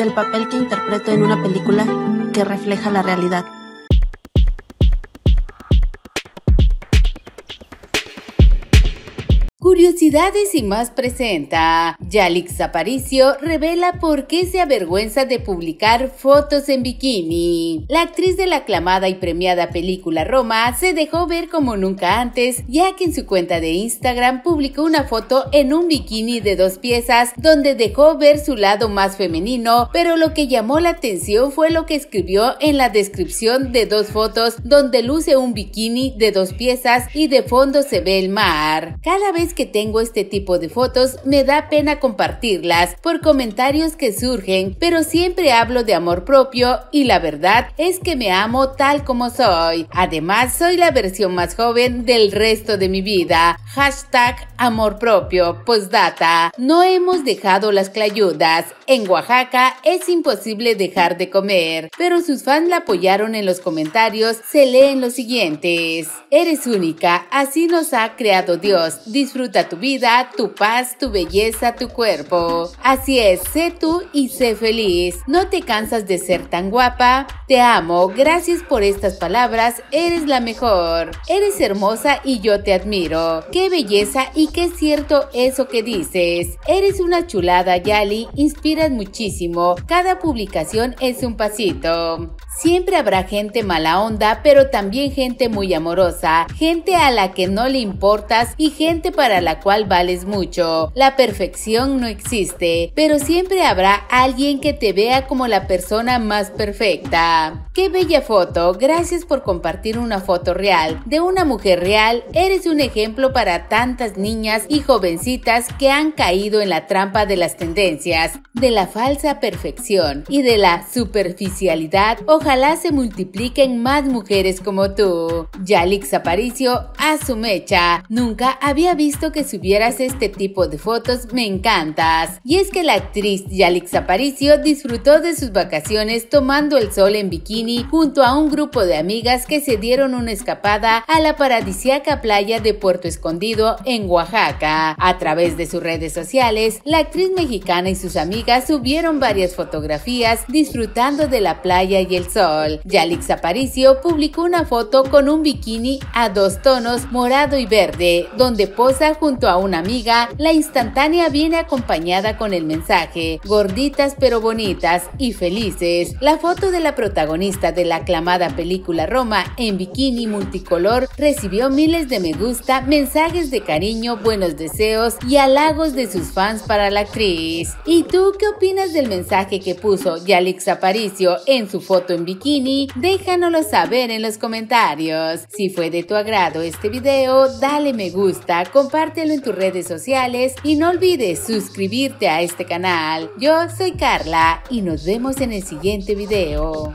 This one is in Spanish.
del papel que interpreto en una película que refleja la realidad. Curiosidades y más presenta. Yalix Aparicio revela por qué se avergüenza de publicar fotos en bikini. La actriz de la aclamada y premiada película Roma se dejó ver como nunca antes, ya que en su cuenta de Instagram publicó una foto en un bikini de dos piezas donde dejó ver su lado más femenino, pero lo que llamó la atención fue lo que escribió en la descripción de dos fotos donde luce un bikini de dos piezas y de fondo se ve el mar. Cada vez que te tengo este tipo de fotos, me da pena compartirlas por comentarios que surgen, pero siempre hablo de amor propio y la verdad es que me amo tal como soy. Además, soy la versión más joven del resto de mi vida. Hashtag amor propio, postdata. No hemos dejado las clayudas. En Oaxaca es imposible dejar de comer, pero sus fans la apoyaron en los comentarios. Se leen los siguientes. Eres única, así nos ha creado Dios. Disfruta tu vida, tu paz, tu belleza, tu cuerpo. Así es, sé tú y sé feliz. No te cansas de ser tan guapa. Te amo, gracias por estas palabras, eres la mejor. Eres hermosa y yo te admiro. Qué belleza y qué cierto eso que dices. Eres una chulada, Yali, inspiras muchísimo. Cada publicación es un pasito. Siempre habrá gente mala onda, pero también gente muy amorosa, gente a la que no le importas y gente para la cual vales mucho. La perfección no existe, pero siempre habrá alguien que te vea como la persona más perfecta. ¡Qué bella foto! Gracias por compartir una foto real de una mujer real. Eres un ejemplo para tantas niñas y jovencitas que han caído en la trampa de las tendencias, de la falsa perfección y de la superficialidad. Ojalá se multipliquen más mujeres como tú. Yalix Aparicio a su mecha. Nunca había visto que subieras este tipo de fotos, me encantas. Y es que la actriz Yalix Aparicio disfrutó de sus vacaciones tomando el sol en bikini junto a un grupo de amigas que se dieron una escapada a la paradisiaca playa de Puerto Escondido en Oaxaca. A través de sus redes sociales, la actriz mexicana y sus amigas subieron varias fotografías disfrutando de la playa y el sol. Yalix Aparicio publicó una foto con un bikini a dos tonos morado y verde, donde posa junto a una amiga, la instantánea viene acompañada con el mensaje, gorditas pero bonitas y felices. La foto de la protagonista de la aclamada película Roma en bikini multicolor recibió miles de me gusta, mensajes de cariño, buenos deseos y halagos de sus fans para la actriz. ¿Y tú qué opinas del mensaje que puso Yalix Aparicio en su foto en bikini? Déjanoslo saber en los comentarios. Si fue de tu agrado este video, dale me gusta, compártelo en tus redes sociales y no olvides suscribirte a este canal. Yo soy Carla y nos vemos en el siguiente video.